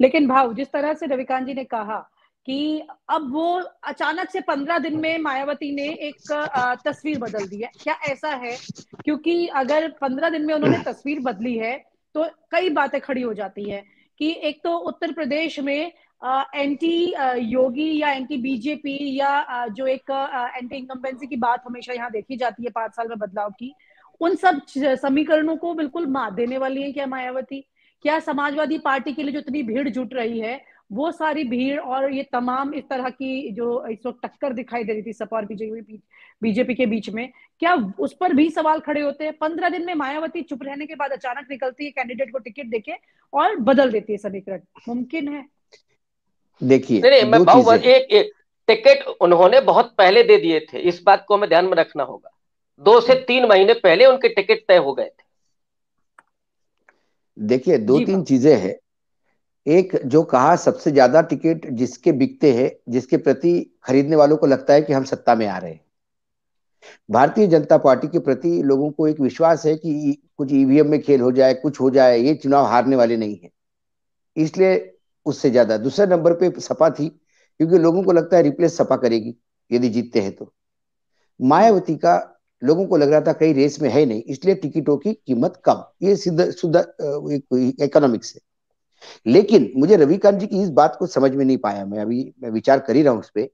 लेकिन भाव जिस तरह से रविकांत जी ने कहा कि अब वो अचानक से पंद्रह दिन में मायावती ने एक तस्वीर बदल दी है क्या ऐसा है क्योंकि अगर पंद्रह दिन में उन्होंने तस्वीर बदली है तो कई बातें खड़ी हो जाती है कि एक तो उत्तर प्रदेश में एंटी योगी या एंटी बीजेपी या जो एक एंटी इनकम्बेंसी की बात हमेशा यहाँ देखी जाती है पांच साल में बदलाव की उन सब समीकरणों को बिल्कुल मात देने वाली है क्या मायावती क्या समाजवादी पार्टी के लिए जो इतनी भीड़ जुट रही है वो सारी भीड़ और ये तमाम इस तरह की जो इस वक्त टक्कर दिखाई दे रही थी सपा और बीजेपी बीजेपी के बीच में क्या उस पर भी सवाल खड़े होते हैं पंद्रह दिन में मायावती चुप रहने के बाद अचानक निकलती है कैंडिडेट को टिकट देके और बदल देती है समीकरण मुमकिन है देखिए एक, एक टिकट उन्होंने बहुत पहले दे दिए थे इस बात को हमें ध्यान में रखना होगा दो से तीन महीने पहले उनके टिकट तय हो गए थे देखिए दो तीन चीजें हैं एक जो कहा सबसे ज्यादा टिकट जिसके बिकते हैं जिसके प्रति खरीदने वालों को लगता है कि हम सत्ता में आ रहे हैं भारतीय जनता पार्टी के प्रति लोगों को एक विश्वास है कि कुछ ईवीएम में खेल हो जाए कुछ हो जाए ये चुनाव हारने वाले नहीं है इसलिए उससे ज्यादा दूसरे नंबर पे सपा थी क्योंकि लोगों को लगता है रिप्लेस सपा करेगी यदि जीतते हैं तो मायावती का लोगों को लग रहा था कहीं रेस में है नहीं इसलिए टिकटों की कीमत कम ये सीधा शुद्ध इकोनॉमिक्स है लेकिन मुझे रविकांत जी की इस बात को समझ में नहीं पाया मैं अभी मैं विचार कर ही रहा हूं उस पर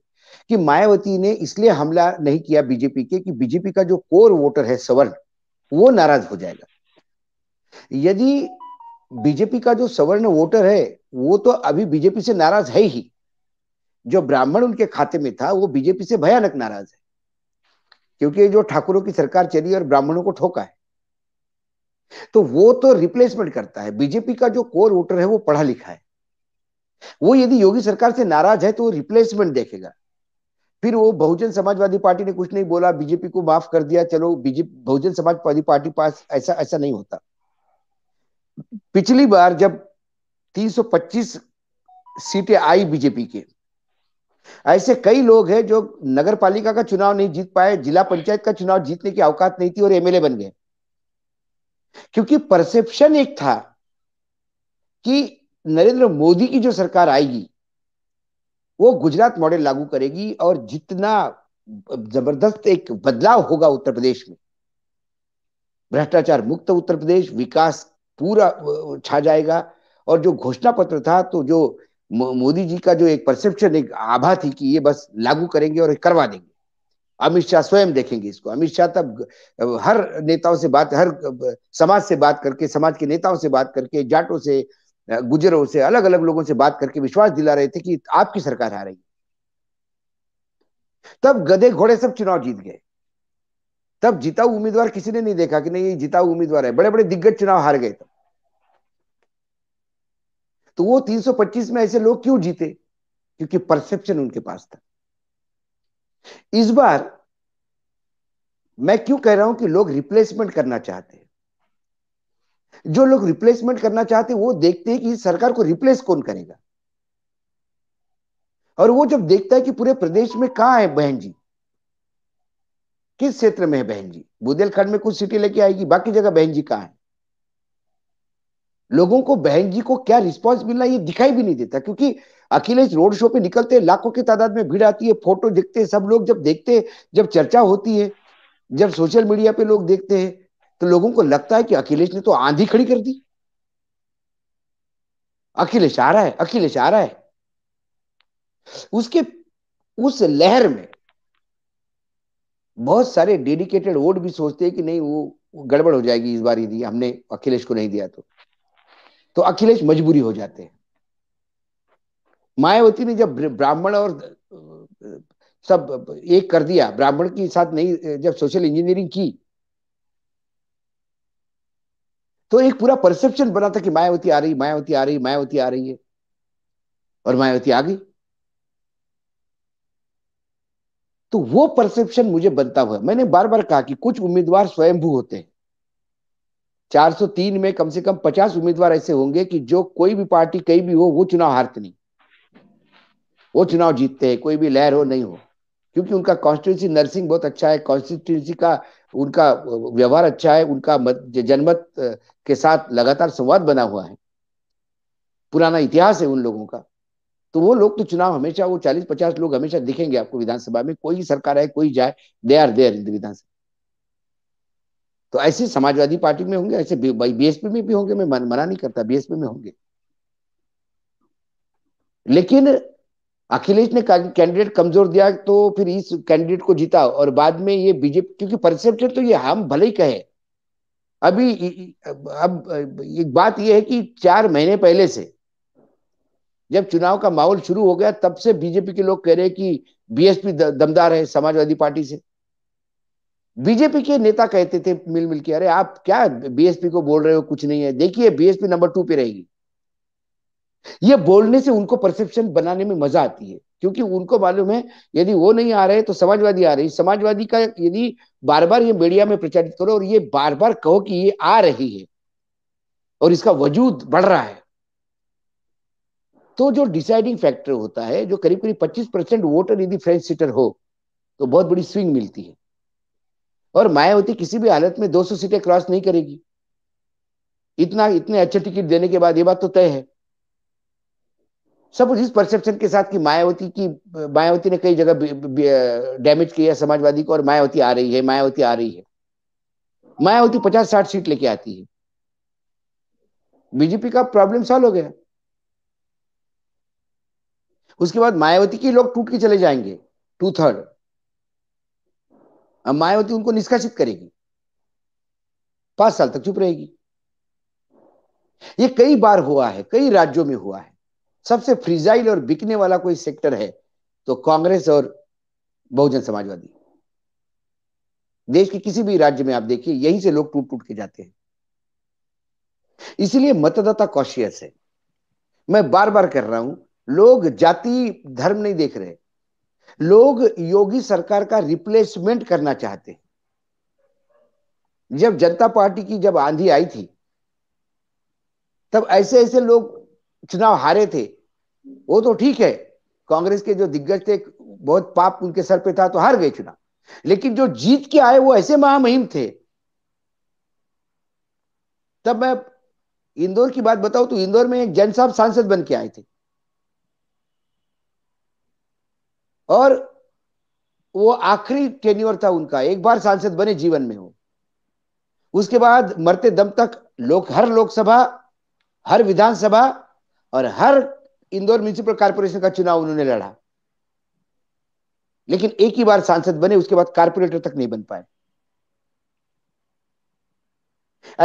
कि मायावती ने इसलिए हमला नहीं किया बीजेपी के कि बीजेपी का जो कोर वोटर है सवर्ण वो नाराज हो जाएगा यदि बीजेपी का जो सवर्ण वोटर है वो तो अभी बीजेपी से नाराज है ही जो ब्राह्मण उनके खाते में था वो बीजेपी से भयानक नाराज है क्योंकि जो ठाकुरों की सरकार चली और ब्राह्मणों को ठोका है तो वो तो रिप्लेसमेंट करता है बीजेपी का जो कोर वोटर है वो पढ़ा लिखा है वो यदि योगी सरकार से नाराज है तो वो रिप्लेसमेंट देखेगा फिर वो बहुजन समाजवादी पार्टी ने कुछ नहीं बोला बीजेपी को माफ कर दिया चलो बीजेपी बहुजन समाजवादी पार्टी पास ऐसा ऐसा नहीं होता पिछली बार जब 325 सीटें आई बीजेपी के ऐसे कई लोग हैं जो नगर पालिका का चुनाव नहीं जीत पाए जिला पंचायत का चुनाव जीतने की अवकात नहीं थी और एमएलए बन गए क्योंकि परसेप्शन एक था कि नरेंद्र मोदी की जो सरकार आएगी वो गुजरात मॉडल लागू करेगी और जितना जबरदस्त एक बदलाव होगा उत्तर प्रदेश में भ्रष्टाचार मुक्त उत्तर प्रदेश विकास पूरा छा जाएगा और जो घोषणा पत्र था तो जो मोदी जी का जो एक परसेप्शन एक आभा थी कि ये बस लागू करेंगे और करवा देंगे अमित शाह स्वयं देखेंगे इसको अमित शाह तब हर नेताओं से बात हर समाज से बात करके समाज के नेताओं से बात करके जाटों से गुजरों से अलग अलग लोगों से बात करके विश्वास दिला रहे थे कि आपकी सरकार आ रही है तब गधे घोड़े सब चुनाव जीत गए तब जीता उम्मीदवार किसी ने नहीं देखा कि नहीं ये जीता उम्मीदवार है बड़े बड़े दिग्गज चुनाव हार गए तब तो वो 325 में ऐसे लोग क्यों जीते क्योंकि परसेप्शन उनके पास था इस बार मैं क्यों कह रहा हूं कि लोग रिप्लेसमेंट करना चाहते हैं जो लोग रिप्लेसमेंट करना चाहते हैं वो देखते हैं कि सरकार को रिप्लेस कौन करेगा और वो जब देखता है कि पूरे प्रदेश में कहा है बहन जी किस क्षेत्र में है बहन जी बुंदेलखंड में कुछ सिटी लेके आएगी बाकी जगह बहन जी कहां है लोगों को बहन जी को क्या रिस्पॉन्स मिलना ये दिखाई भी नहीं देता क्योंकि अखिलेश रोड शो पे निकलते हैं लाखों की तादाद में भीड़ आती है फोटो दिखते हैं सब लोग जब देखते हैं जब चर्चा होती है जब सोशल मीडिया पे लोग देखते हैं तो लोगों को लगता है कि अखिलेश ने तो आंधी खड़ी कर दी अखिलेश आ रहा है अखिलेश आ रहा है उसके उस लहर में बहुत सारे डेडिकेटेड वोट भी सोचते हैं कि नहीं वो गड़बड़ हो जाएगी इस बार यदि हमने अखिलेश को नहीं दिया तो तो अखिलेश मजबूरी हो जाते हैं मायावती ने जब ब्राह्मण और सब एक कर दिया ब्राह्मण के साथ नहीं जब सोशल इंजीनियरिंग की तो एक पूरा परसेप्शन बना था कि मायावती आ रही मायावती आ रही मायावती आ रही है और मायावती आ गई तो वो परसेप्शन मुझे बनता हुआ मैंने बार बार कहा कि कुछ उम्मीदवार स्वयंभू होते हैं 403 में कम से कम 50 उम्मीदवार ऐसे होंगे कि जो कोई भी पार्टी कहीं भी हो वो चुनाव हारते नहीं वो चुनाव जीतते हैं कोई भी लहर हो नहीं हो क्योंकि उनका कॉन्स्टिट्यूंसी नर्सिंग बहुत अच्छा है कॉन्स्टिट्यूंसी का उनका व्यवहार अच्छा है उनका जनमत के साथ लगातार संवाद बना हुआ है पुराना इतिहास है उन लोगों का तो वो लोग तो चुनाव हमेशा वो चालीस पचास लोग हमेशा दिखेंगे आपको विधानसभा में कोई सरकार है कोई जाए दे आर देर विधानसभा तो ऐसे समाजवादी पार्टी में होंगे ऐसे बीएसपी में भी होंगे मैं मना नहीं करता बीएसपी में होंगे लेकिन अखिलेश ने कैंडिडेट कमजोर दिया तो फिर इस कैंडिडेट को जीता और बाद में ये बीजेपी क्योंकि परसेप्टेड तो ये हम भले ही कहे अभी अब एक बात यह है कि चार महीने पहले से जब चुनाव का माहौल शुरू हो गया तब से बीजेपी के लोग कह रहे हैं कि बीएसपी दमदार है समाजवादी पार्टी से बीजेपी के नेता कहते थे मिल मिल के अरे आप क्या बीएसपी को बोल रहे हो कुछ नहीं है देखिए बीएसपी नंबर टू पे रहेगी ये बोलने से उनको परसेप्शन बनाने में मजा आती है क्योंकि उनको मालूम है यदि वो नहीं आ रहे तो समाजवादी आ रही समाजवादी का यदि बार बार ये मीडिया में प्रचारित करो और ये बार बार कहो कि ये आ रही है और इसका वजूद बढ़ रहा है तो जो डिसाइडिंग फैक्टर होता है जो करीब करीब 25 परसेंट वोटर यदि फ्रेंच सीटर हो तो बहुत बड़ी स्विंग मिलती है और मायावती किसी भी हालत में 200 सीटें क्रॉस नहीं करेगी इतना इतने अच्छे टिकट देने के बाद ये बात तो तय है सब इस परसेप्शन के साथ कि मायावती की मायावती ने कई जगह डैमेज किया समाजवादी को और मायावती आ रही है मायावती आ रही है मायावती पचास साठ सीट लेके आती है बीजेपी का प्रॉब्लम सॉल्व हो गया उसके बाद मायावती के लोग टूट के चले जाएंगे टू थर्ड मायावती उनको निष्कासित करेगी पांच साल तक चुप रहेगी ये कई बार हुआ है कई राज्यों में हुआ है सबसे फ्रिजाइल और बिकने वाला कोई सेक्टर है तो कांग्रेस और बहुजन समाजवादी देश के किसी भी राज्य में आप देखिए यहीं से लोग टूट टूट के जाते हैं इसलिए मतदाता कॉशियस है मैं बार बार कर रहा हूं लोग जाति धर्म नहीं देख रहे लोग योगी सरकार का रिप्लेसमेंट करना चाहते जब जनता पार्टी की जब आंधी आई थी तब ऐसे ऐसे लोग चुनाव हारे थे वो तो ठीक है कांग्रेस के जो दिग्गज थे बहुत पाप उनके सर पे था तो हार गए चुनाव लेकिन जो जीत के आए वो ऐसे महामहिम थे तब मैं इंदौर की बात बताऊं तो इंदौर में एक जनसभा सांसद बन के आए थे और वो आखिरी टेन्योर था उनका एक बार सांसद बने जीवन में हो उसके बाद मरते दम तक लोक हर लोकसभा हर विधानसभा और हर इंदौर म्यूनिसिपल कारपोरेशन का चुनाव उन्होंने लड़ा लेकिन एक ही बार सांसद बने उसके बाद कारपोरेटर तक नहीं बन पाए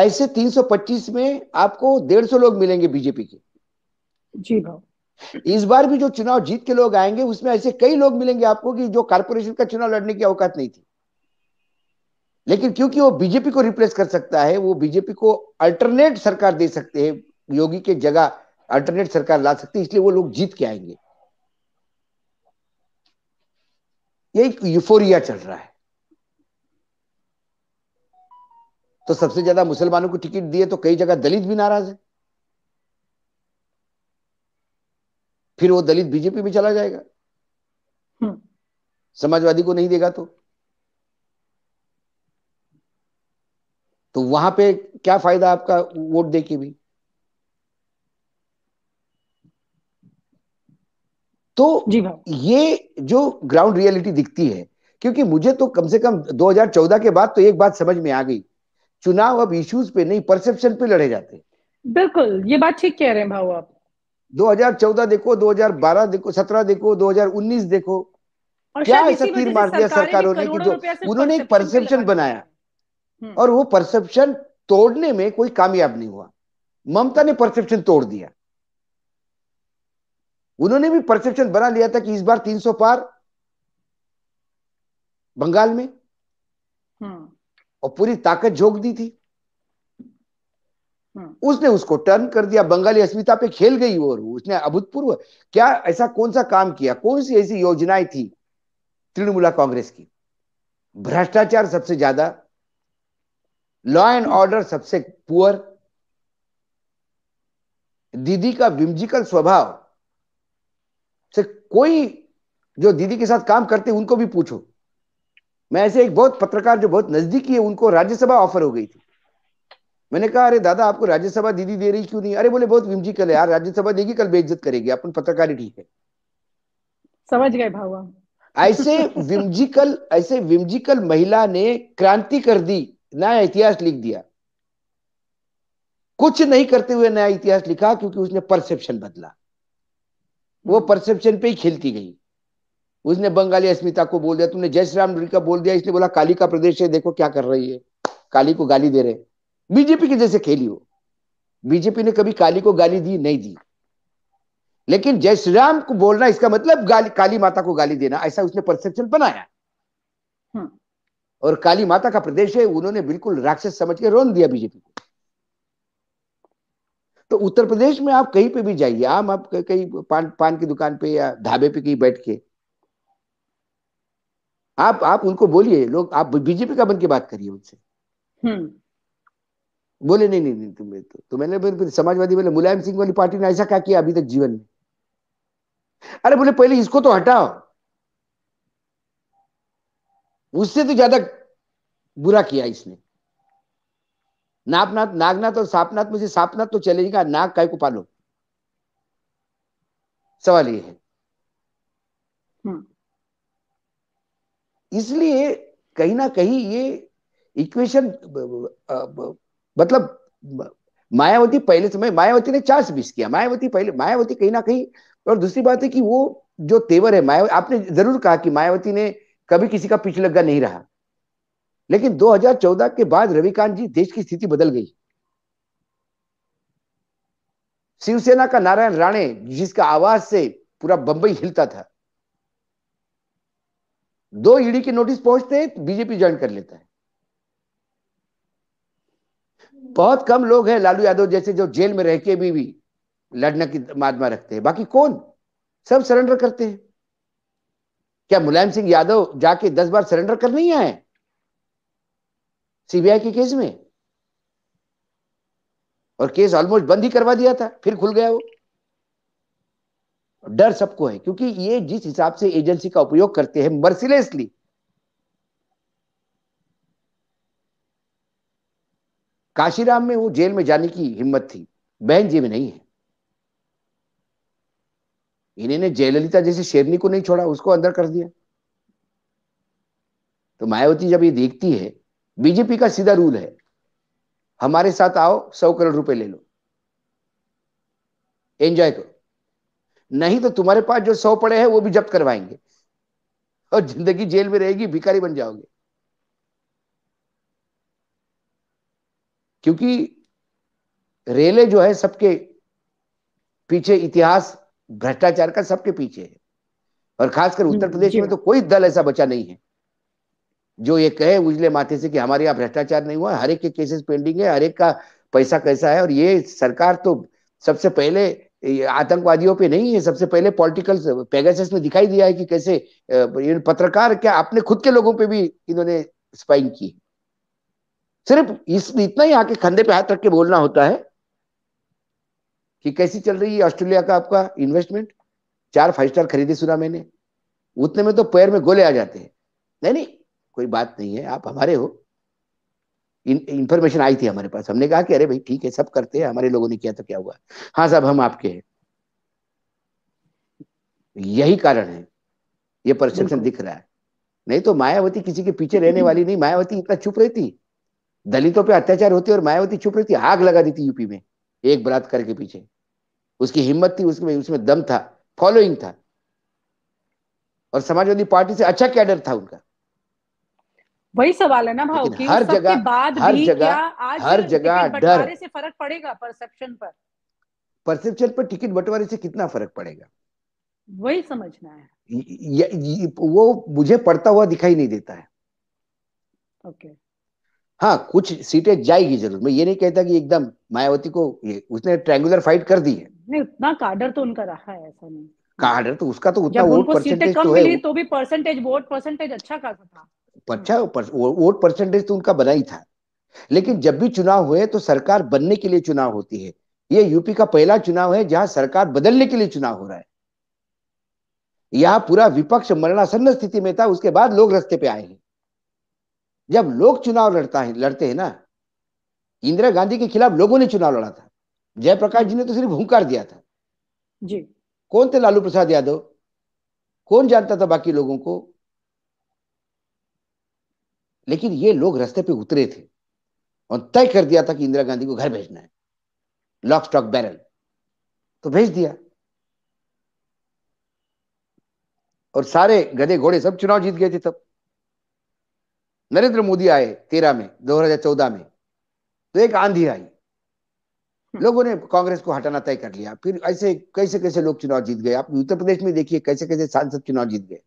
ऐसे 325 में आपको 150 लोग मिलेंगे बीजेपी के जी भाव इस बार भी जो चुनाव जीत के लोग आएंगे उसमें ऐसे कई लोग मिलेंगे आपको कि जो कारपोरेशन का चुनाव लड़ने की औकात नहीं थी लेकिन क्योंकि वो बीजेपी को रिप्लेस कर सकता है वो बीजेपी को अल्टरनेट सरकार दे सकते हैं योगी के जगह अल्टरनेट सरकार ला सकती है इसलिए वो लोग जीत के आएंगे ये एक यूफोरिया चल रहा है तो सबसे ज्यादा मुसलमानों को टिकट दिए तो कई जगह दलित भी नाराज है फिर वो दलित बीजेपी में चला जाएगा हम्म। समाजवादी को नहीं देगा तो तो वहां पे क्या फायदा आपका वोट दे के भी तो जी ये जो ग्राउंड रियलिटी दिखती है क्योंकि मुझे तो कम से कम 2014 के बाद तो एक बात समझ में आ गई चुनाव अब इश्यूज पे नहीं परसेप्शन पे लड़े जाते बिल्कुल ये बात ठीक कह रहे हैं भाव आप 2014 देखो 2012 देखो 17 देखो 2019 देखो क्या ऐसा तीर मार दिया सरकारों ने कि जो उन्होंने एक परसेप्शन बनाया हम्म। और वो परसेप्शन तोड़ने में कोई कामयाब नहीं हुआ ममता ने परसेप्शन तोड़ दिया उन्होंने भी परसेप्शन बना लिया था कि इस बार 300 पार बंगाल में हम्म। और पूरी ताकत झोंक दी थी उसने उसको टर्न कर दिया बंगाली अस्मिता पे खेल गई और उसने अभूतपूर्व क्या ऐसा कौन सा काम किया कौन सी ऐसी योजनाएं थी तृणमूल कांग्रेस की भ्रष्टाचार सबसे ज्यादा लॉ एंड ऑर्डर सबसे पुअर दीदी का विमजिकल स्वभाव से कोई जो दीदी के साथ काम करते उनको भी पूछो मैं ऐसे एक बहुत पत्रकार जो बहुत नजदीकी है उनको राज्यसभा ऑफर हो गई थी मैंने कहा अरे दादा आपको राज्यसभा दीदी दे रही क्यों नहीं अरे बोले बहुत विमजिकल है यार राज्यसभा देगी कल बेइज्जत करेगी अपन पत्रकार ही ठीक है समझ गए भावा ऐसे विमजिकल ऐसे विमजिकल महिला ने क्रांति कर दी नया इतिहास लिख दिया कुछ नहीं करते हुए नया इतिहास लिखा क्योंकि उसने परसेप्शन बदला वो परसेप्शन पे ही खेलती गई उसने बंगाली अस्मिता को बोल दिया तुमने जय श्री राम का बोल दिया इसने बोला काली का प्रदेश है देखो क्या कर रही है काली को गाली दे रहे बीजेपी की जैसे खेली हो बीजेपी ने कभी काली को गाली दी नहीं दी लेकिन जय श्री राम को बोलना इसका मतलब गाली काली माता को गाली देना ऐसा उसने परसेप्शन बनाया हम्म। और काली माता का प्रदेश है उन्होंने बिल्कुल राक्षस समझ के रोन दिया बीजेपी को तो उत्तर प्रदेश में आप कहीं पे भी जाइए आम आप कहीं पान पान की दुकान पे या ढाबे पे कहीं बैठ के आप आप उनको बोलिए लोग आप बीजेपी का बन के बात करिए उनसे हम्म। बोले नहीं नहीं नहीं तुम्हें तो तो मैंने फिर, फिर समाजवादी बोले मुलायम सिंह वाली पार्टी ने ऐसा क्या किया अभी तक जीवन में अरे बोले पहले इसको तो हटाओ उससे तो ज्यादा बुरा किया इसने नापनाथ नागनाथ और सापनाथ मुझे सापनाथ तो चलेगा नाग काय को पालो सवाल ये है हम्म। इसलिए कहीं ना कहीं ये इक्वेशन मतलब मायावती पहले समय मायावती ने चार बीस किया मायावती पहले मायावती कहीं ना कहीं और दूसरी बात है कि वो जो तेवर है मायावती आपने जरूर कहा कि मायावती ने कभी किसी का पीछे लगा नहीं रहा लेकिन 2014 के बाद रविकांत जी देश की स्थिति बदल गई शिवसेना का नारायण राणे जिसका आवाज से पूरा बंबई हिलता था दो ईडी के नोटिस पहुंचते तो बीजेपी ज्वाइन कर लेता है बहुत कम लोग हैं लालू यादव जैसे जो जेल में रह के भी, भी लड़ने की मादमा रखते हैं बाकी कौन सब सरेंडर करते हैं क्या मुलायम सिंह यादव जाके दस बार सरेंडर कर नहीं आए सीबीआई के केस में और केस ऑलमोस्ट बंद ही करवा दिया था फिर खुल गया वो डर सबको है क्योंकि ये जिस हिसाब से एजेंसी का उपयोग करते हैं मर्सिलेसली काशीराम में वो जेल में जाने की हिम्मत थी बहन जी में नहीं है इन्हें जयललिता जैसे शेरनी को नहीं छोड़ा उसको अंदर कर दिया तो मायावती जब ये देखती है बीजेपी का सीधा रूल है हमारे साथ आओ सौ करोड़ रुपए ले लो एंजॉय करो नहीं तो तुम्हारे पास जो सौ पड़े हैं वो भी जब्त करवाएंगे और जिंदगी जेल में रहेगी भिखारी बन जाओगे क्योंकि रेले जो है सबके पीछे इतिहास भ्रष्टाचार का सबके पीछे है और खासकर उत्तर हम्म, प्रदेश में तो कोई दल ऐसा बचा नहीं है जो ये कहे उजले माथे से कि हमारे यहाँ भ्रष्टाचार नहीं हुआ हर एक के केसेस पेंडिंग है हर एक का पैसा कैसा है और ये सरकार तो सबसे पहले आतंकवादियों पे नहीं है सबसे पहले पॉलिटिकल पेगासस में दिखाई दिया है कि कैसे पत्रकार क्या अपने खुद के लोगों पे भी इन्होंने स्पाइंग की सिर्फ इस इतना ही आके खंधे पे हाथ रख के बोलना होता है कि कैसी चल रही है ऑस्ट्रेलिया का आपका इन्वेस्टमेंट चार फाइव स्टार खरीदे सुना मैंने उतने में तो पैर में गोले आ जाते हैं नहीं नहीं कोई बात नहीं है आप हमारे हो इंफॉर्मेशन आई थी हमारे पास हमने कहा कि अरे भाई ठीक है सब करते हैं हमारे लोगों ने किया तो क्या हुआ हाँ साहब हम आपके हैं यही कारण है ये परसेप्शन दिख रहा है नहीं तो मायावती किसी के पीछे रहने वाली नहीं मायावती इतना चुप रहती दलितों पे अत्याचार होते और मायावती चुप रहती आग लगा देती यूपी में एक बलात्कार के पीछे उसकी हिम्मत थी उसके उसमें दम था फॉलोइंग था और समाजवादी पार्टी से अच्छा कैडर था उनका वही सवाल है ना भाव की हर जगह बाद हर जगह हर जगह डर से फर्क पड़ेगा परसेप्शन पर परसेप्शन पर टिकट बंटवारे से कितना फर्क पड़ेगा वही समझना है ये, ये, य, वो मुझे पड़ता हुआ दिखाई नहीं देता है ओके okay. हाँ कुछ सीटें जाएगी जरूर मैं ये नहीं कहता कि एकदम मायावती को उसने ट्रैंगुलर फाइट कर दी है नहीं उतना काडर तो उनका रहा है ऐसा नहीं काडर तो उसका तो उतना वोट परसेंटेज तो है तो भी परसेंटेज वोट परसेंटेज अच्छा खासा था अच्छा वोट परसेंटेज तो उनका बना ही था लेकिन जब भी चुनाव हुए तो सरकार बनने के लिए चुनाव होती है ये यूपी का पहला चुनाव है जहां सरकार बदलने के लिए चुनाव हो रहा है यहाँ पूरा विपक्ष मरणासन्न स्थिति में था उसके बाद लोग रस्ते पे आए हैं जब लोग चुनाव लड़ता है लड़ते हैं ना इंदिरा गांधी के खिलाफ लोगों ने चुनाव लड़ा था जयप्रकाश जी ने तो सिर्फ हूंकार दिया था जी कौन थे लालू प्रसाद यादव कौन जानता था बाकी लोगों को लेकिन ये लोग रास्ते पे उतरे थे और तय कर दिया था कि इंदिरा गांधी को घर भेजना है लॉक स्टॉक बैरल तो भेज दिया और सारे गधे घोड़े सब चुनाव जीत गए थे तब नरेंद्र मोदी आए तेरह में 2014 में तो एक आंधी आई हम्म। लोगों ने कांग्रेस को हटाना तय कर लिया फिर ऐसे कैसे कैसे लोग चुनाव जीत गए आप उत्तर प्रदेश में देखिए कैसे कैसे सांसद चुनाव जीत गए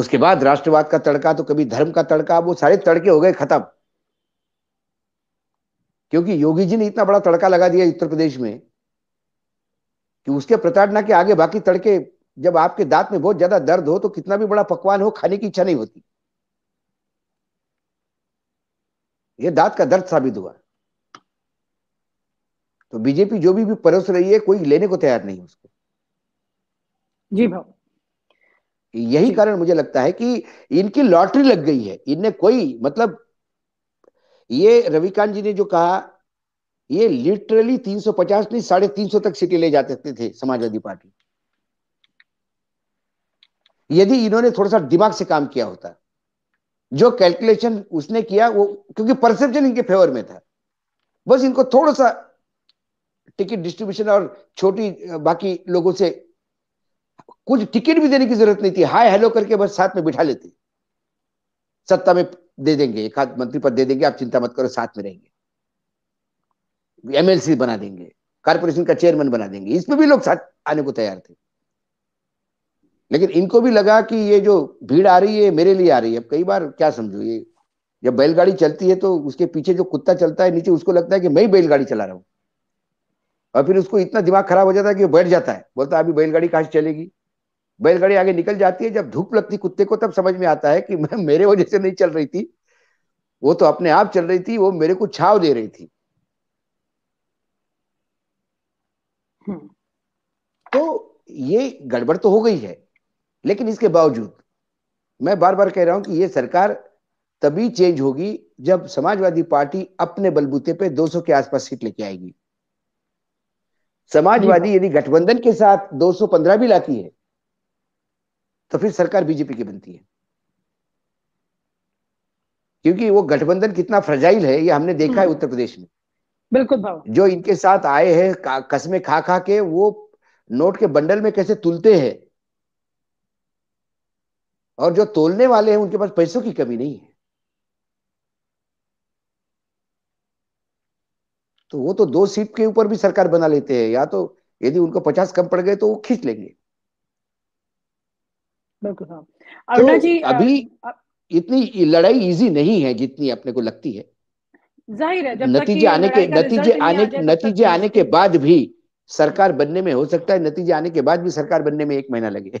उसके बाद राष्ट्रवाद का तड़का तो कभी धर्म का तड़का वो सारे तड़के हो गए खत्म क्योंकि योगी जी ने इतना बड़ा तड़का लगा दिया उत्तर प्रदेश में कि उसके प्रताड़ना के आगे बाकी तड़के जब आपके दांत में बहुत ज्यादा दर्द हो तो कितना भी बड़ा पकवान हो खाने की इच्छा नहीं होती ये दांत का दर्द साबित हुआ तो बीजेपी जो भी, भी परोस रही है कोई लेने को तैयार नहीं उसको जी भाव यही कारण मुझे लगता है कि इनकी लॉटरी लग गई है इनने कोई मतलब ये रविकांत जी ने जो कहा ये लिटरली 350 नहीं साढ़े तीन सौ तक सीटें ले जा सकते थे समाजवादी पार्टी यदि इन्होंने थोड़ा सा दिमाग से काम किया होता जो कैलकुलेशन उसने किया वो क्योंकि परसेप्शन इनके फेवर में था बस इनको थोड़ा सा टिकट डिस्ट्रीब्यूशन और छोटी बाकी लोगों से कुछ टिकट भी देने की जरूरत नहीं थी हाय हेलो करके बस साथ में बिठा लेते सत्ता में दे देंगे एक हाथ मंत्री पद दे देंगे आप चिंता मत करो साथ में रहेंगे एमएलसी बना देंगे कारपोरेशन का चेयरमैन बना देंगे इसमें भी लोग साथ आने को तैयार थे लेकिन इनको भी लगा कि ये जो भीड़ आ रही है मेरे लिए आ रही है अब कई बार क्या समझो ये जब बैलगाड़ी चलती है तो उसके पीछे जो कुत्ता चलता है नीचे उसको लगता है कि मैं ही बैलगाड़ी चला रहा हूँ और फिर उसको इतना दिमाग खराब हो जाता है कि वो बैठ जाता है बोलता है अभी बैलगाड़ी कहाँ से चलेगी बैलगाड़ी आगे निकल जाती है जब धूप लगती कुत्ते को तब समझ में आता है कि मैं मेरे वजह से नहीं चल रही थी वो तो अपने आप चल रही थी वो मेरे को छाव दे रही थी हम्म। तो ये गड़बड़ तो हो गई है लेकिन इसके बावजूद मैं बार बार कह रहा हूं कि ये सरकार तभी चेंज होगी जब समाजवादी पार्टी अपने बलबूते पे 200 के आसपास सीट लेके आएगी समाजवादी यदि गठबंधन के साथ 215 भी लाती है तो फिर सरकार बीजेपी की बनती है क्योंकि वो गठबंधन कितना फ्रजाइल है ये हमने देखा है हम्म। उत्तर प्रदेश में बिल्कुल जो इनके साथ आए हैं कसमें खा खा के वो नोट के बंडल में कैसे तुलते हैं और जो तोलने वाले हैं उनके पास पैसों की कमी नहीं है तो वो तो दो सीट के ऊपर भी सरकार बना लेते हैं या तो यदि उनको पचास कम पड़ गए तो वो खींच लेंगे बिल्कुल हाँ। तो जी अभी आ, इतनी लड़ाई इजी नहीं है जितनी अपने को लगती है जाहिर है जब नतीजे आने के नतीजे आने नतीजे आने के बाद भी सरकार बनने में हो सकता है नतीजे आने के बाद भी सरकार बनने में एक महीना लगे